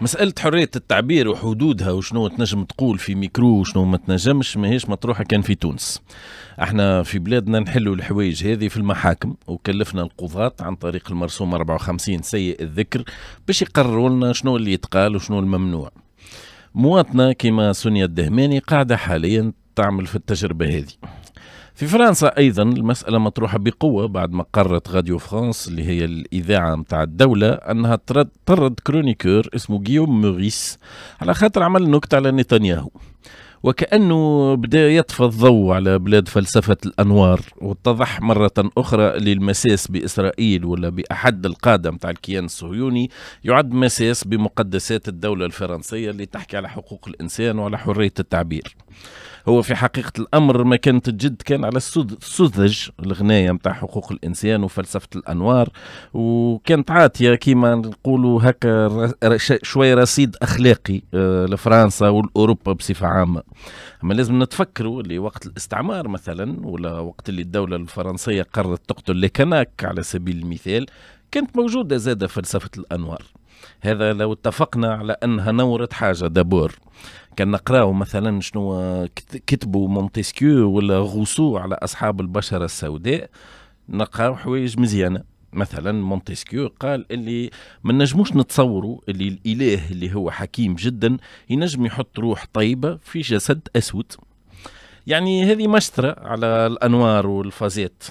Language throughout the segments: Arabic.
مسألة حرية التعبير وحدودها وشنو تنجم تقول في ميكرو وشنو ما تنجمش ماهيش مطروحة كان في تونس احنا في بلادنا نحلوا الحوايج هذه في المحاكم وكلفنا القضاة عن طريق المرسوم 54 سيء الذكر باش يقرروا لنا شنو اللي يتقال وشنو الممنوع مواطنة كما سونيا الدهماني قاعدة حاليا تعمل في التجربة هذه في فرنسا ايضا المساله مطروحه بقوه بعد ما قررت راديو فرانس اللي هي الاذاعه متاع الدوله انها طرد, ترد كرونيكور اسمه جيوم موريس على خاطر عمل نكته على نتنياهو وكأنه بدا يطفى الضوء على بلاد فلسفة الأنوار واتضح مرة أخرى للمساس بإسرائيل ولا بأحد القادة متاع الكيان الصهيوني يعد مساس بمقدسات الدولة الفرنسية اللي تحكي على حقوق الإنسان وعلى حرية التعبير هو في حقيقه الامر ما كانت الجد كان على السذج الغنايه نتاع حقوق الانسان وفلسفه الانوار وكانت عاطيه كيما نقولوا هكا شويه رصيد اخلاقي آه، لفرنسا والاوروبا بصفه عامه اما لازم نتفكروا اللي وقت الاستعمار مثلا ولا وقت اللي الدوله الفرنسيه قررت تقتل لكناك على سبيل المثال كانت موجوده زاده فلسفه الانوار هذا لو اتفقنا على انها نورت حاجة دابور كان نقراو مثلا شنو كتبوا مونتيسكيو ولا غوسو على اصحاب البشره السوداء نقراو حوايج مزيانه مثلا مونتيسكيو قال اللي ما نجموش نتصوروا اللي الاله اللي هو حكيم جدا ينجم يحط روح طيبه في جسد اسود يعني هذه مشترة على الانوار والفازات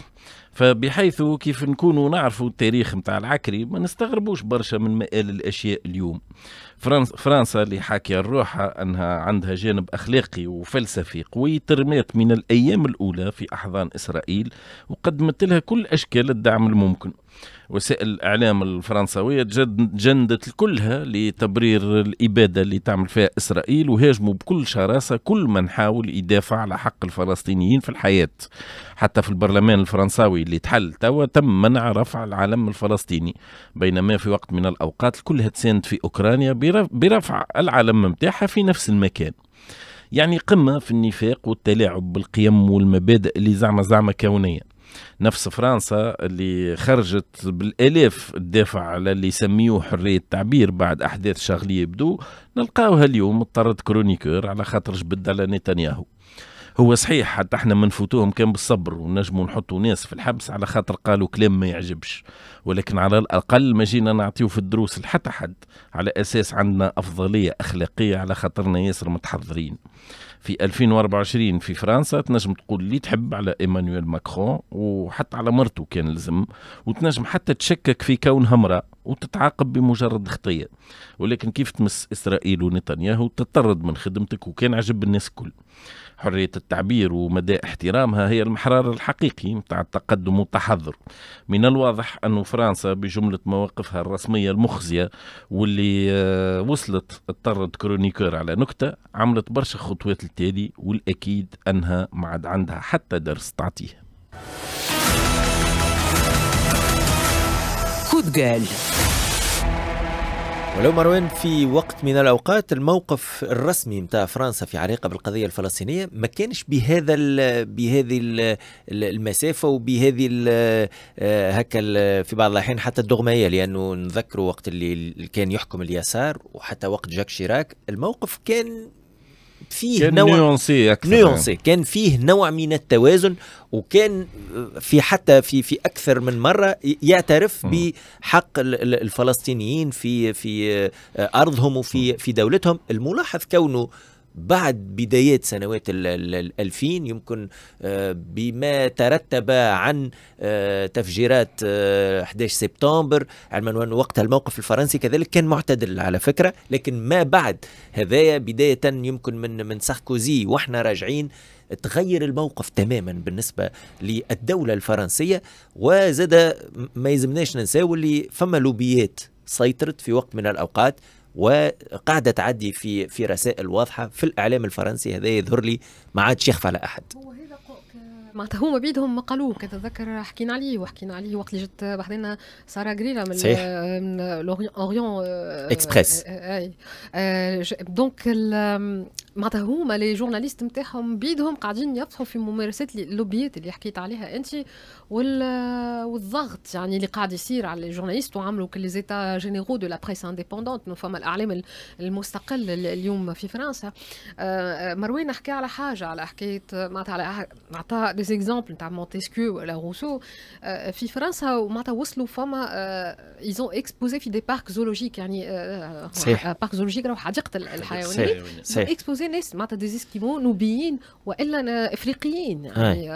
فبحيث كيف نكونوا نعرفوا التاريخ نتاع العكري ما نستغربوش برشا من مآل الأشياء اليوم فرنسا, فرنسا اللي حاكية روحها أنها عندها جانب أخلاقي وفلسفي قوي ترمات من الأيام الأولى في أحضان إسرائيل وقدمت لها كل أشكال الدعم الممكن وسائل الاعلام الفرنساويه جندت كلها لتبرير الاباده اللي تعمل فيها اسرائيل وهاجموا بكل شراسه كل من حاول يدافع على حق الفلسطينيين في الحياه حتى في البرلمان الفرنساوي اللي تحل توا تم منع رفع العلم الفلسطيني بينما في وقت من الاوقات كلها تساند في اوكرانيا برفع العلم نتاعها في نفس المكان يعني قمة في النفاق والتلاعب بالقيم والمبادئ اللي زعما زعما كونية نفس فرنسا اللي خرجت بالالاف تدافع على اللي يسميوه حريه التعبير بعد احداث شغليه بدو نلقاوها اليوم اضطرت كرونيكور على خاطر جبد على نتنياهو هو صحيح حتى احنا ما نفوتوهم كان بالصبر ونجموا نحطوا ناس في الحبس على خاطر قالوا كلام ما يعجبش ولكن على الاقل ما جينا نعطيه في الدروس لحتى حد على اساس عندنا افضليه اخلاقيه على خاطرنا ياسر متحضرين في 2024 في فرنسا تنجم تقول اللي تحب على ايمانويل ماكرون وحتى على مرته كان لازم وتنجم حتى تشكك في كونها امراه وتتعاقب بمجرد خطية ولكن كيف تمس إسرائيل ونتنياهو تطرد من خدمتك وكان عجب الناس الكل حرية التعبير ومدى احترامها هي المحرار الحقيقي متاع التقدم والتحضر من الواضح أن فرنسا بجملة مواقفها الرسمية المخزية واللي آه، وصلت اضطرت كرونيكور على نكتة عملت برشا خطوات التالي والأكيد أنها ما عاد عندها حتى درس تعطيه قال ولو مروان في وقت من الاوقات الموقف الرسمي نتاع فرنسا في علاقه بالقضيه الفلسطينيه ما كانش بهذا بهذه المسافه وبهذه آه، هكا في بعض الاحيان حتى الدغميه لانه نذكروا وقت اللي كان يحكم اليسار وحتى وقت جاك شيراك الموقف كان فيه نوع نيونسي أكثر نيونسي يعني. كان فيه نوع من التوازن وكان في حتى في في اكثر من مره يعترف م. بحق الفلسطينيين في في ارضهم وفي في دولتهم الملاحظ كونه بعد بداية سنوات الألفين يمكن آه، بما ترتب عن آه، تفجيرات 11 آه، سبتمبر علما أن وقتها الموقف الفرنسي كذلك كان معتدل على فكرة لكن ما بعد هذايا بداية يمكن من من ساركوزي وإحنا راجعين تغير الموقف تماما بالنسبة للدولة الفرنسية وزاد ما يزمناش ننساو اللي فما لوبيات سيطرت في وقت من الأوقات وقاعده تعدي في في رسائل واضحه في الاعلام الفرنسي هذا يظهر لي ما عادش يخفى على احد معناتها هما بيدهم قالوه كنتذكر حكينا عليه وحكينا عليه وقت اللي جت بعدين ساره جريرا من صحيح. من اوريون اكسبريس اي دونك معناتها هما لي جورناليست نتاعهم بيدهم قاعدين يفتحوا في ممارسات اللوبيات اللي حكيت عليها انت آه، والضغط يعني اللي قاعد يصير على الجورناليست وعملوا كل زيتا جينيرو دو لا بريس انديبوندونت فما الاعلام المستقل اليوم في فرنسا آه، آه، مروان حكى على حاجه على حكايه معناتها على معناتها دي زيكزامبل نتاع مونتيسكيو ولا روسو في فرنسا ومعناتها وصلوا فما ايزون اكسبوزي في دي بارك زولوجيك يعني صحيح بارك زولوجيك راهو حديقه الحيوانات صحيح اكسبوزي ناس معناتها دي اسكيمو نوبيين والا افريقيين يعني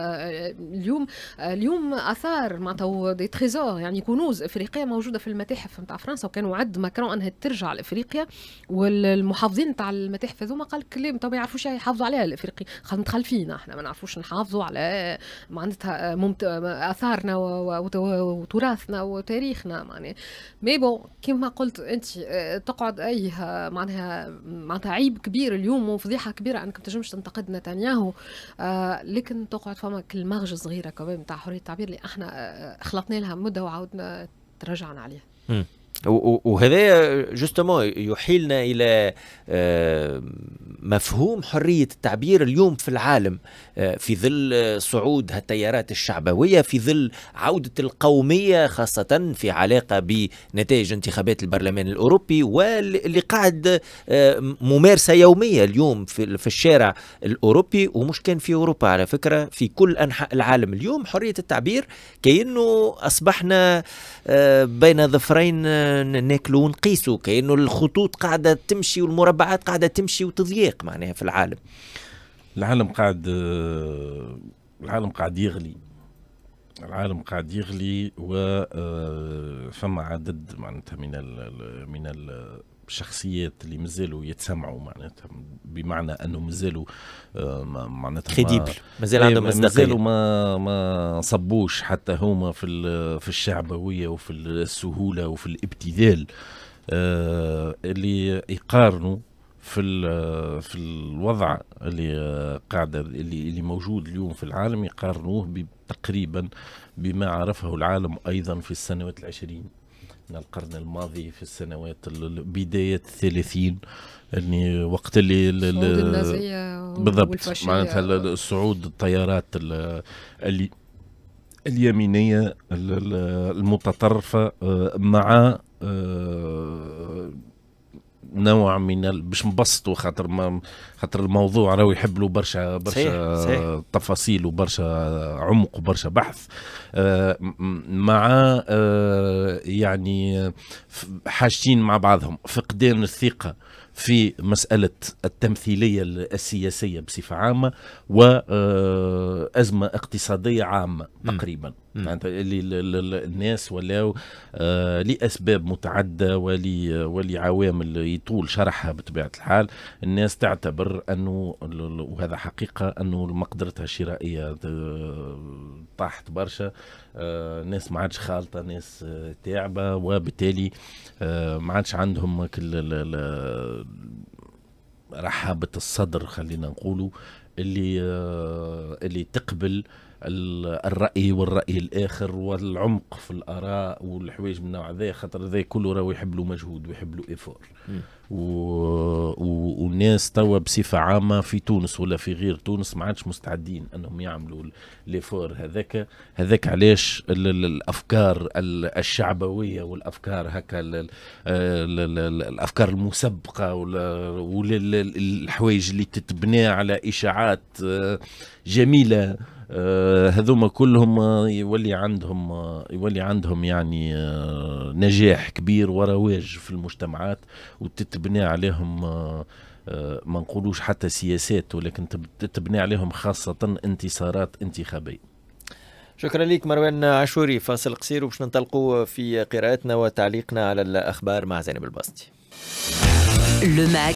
اليوم اليوم اثار معناتها دي تريزور يعني كنوز افريقيه موجوده في المتاحف نتاع فرنسا وكان وعد ماكرون انها ترجع لافريقيا والمحافظين نتاع المتاحف هذوما قال لك ما يعرفوش يحافظوا عليها الافريقي خاطر متخلفين احنا ما نعرفوش نحافظوا على آه، معناتها ممت... آه، اثارنا وتراثنا وتاريخنا معناها مي بون كيما قلت انت آه، تقعد اي معناها معناتها عيب كبير اليوم وفضيحه كبيره انك ما تنجمش تنتقد نتنياهو آه لكن تقعد فما كالمغج صغيره كمان تاع حريه التعبير اللي احنا خلطنا لها مده وعاودنا تراجعنا عليها. وهذا جوستومون يحيلنا الى آه، مفهوم حريه التعبير اليوم في العالم آه، في ظل صعود هالتيارات الشعبويه في ظل عوده القوميه خاصه في علاقه بنتائج انتخابات البرلمان الاوروبي واللي قاعد آه، ممارسه يوميه اليوم في الشارع الاوروبي ومش كان في اوروبا على فكره في كل انحاء العالم اليوم حريه التعبير كانه اصبحنا بين ظفرين ناكلو ونقيسو كأنه الخطوط قاعدة تمشي والمربعات قاعدة تمشي وتضيق معناها في العالم العالم قاعد آه، العالم قاعد يغلي العالم قاعد يغلي وفما آه، عدد معناتها من الـ من الـ الشخصيات اللي مازالوا يتسمعوا معناتها بمعنى انه مازالوا آه، معناتها كريديبل مازال إيه، عندهم مصداقيه مازالوا ما ما صبوش حتى هما في في الشعبويه وفي السهوله وفي الابتذال آه، اللي يقارنوا في في الوضع اللي قاعد اللي اللي موجود اليوم في العالم يقارنوه تقريبا بما عرفه العالم ايضا في السنوات العشرين من القرن الماضي في السنوات بداية الثلاثين يعني وقت اللي بالضبط معناتها صعود الطيارات اللي اليمينية المتطرفة آه، مع آه، نوع من باش نبسطوا خاطر ما خاطر الموضوع راهو يحب له برشا برشا صحيح. صحيح. تفاصيل وبرشا عمق وبرشا بحث آه مع آه يعني آه، حاجتين مع بعضهم فقدان الثقه في مسألة التمثيلية السياسية بصفة عامة وأزمة آه، اقتصادية عامة تقريبا معناتها اللي الناس ولاو آه، لأسباب متعدة ولعوامل يطول شرحها بطبيعة الحال الناس تعتبر أنه وهذا حقيقة أنه مقدرتها الشرائية آه، طاحت برشا ناس ما عادش خالطة ناس تعبة وبالتالي ما عادش عندهم رحابة الصدر خلينا نقوله اللي آه، اللي تقبل الراي والراي الاخر والعمق في الاراء والحوايج من نوع ذا خاطر ذا كله راهو يحب له مجهود ويحب له ايفور و... و... والناس توا بصفه عامه في تونس ولا في غير تونس ما عادش مستعدين انهم يعملوا ليفور هذاك هذاك علاش ال... الافكار الشعبويه والافكار هكا ال... ال... الافكار المسبقه والحوايج اللي تتبنى على اشاعات آه، جميله آه، هذوما كلهم يولي عندهم يولي عندهم يعني آه، نجاح كبير ورواج في المجتمعات وتتبنى عليهم آه، ما نقولوش حتى سياسات ولكن تتبنى عليهم خاصة انتصارات انتخابية شكرا لك مروان عاشوري فاصل قصير وباش ننطلقوا في قراءتنا وتعليقنا على الأخبار مع زينب البسطي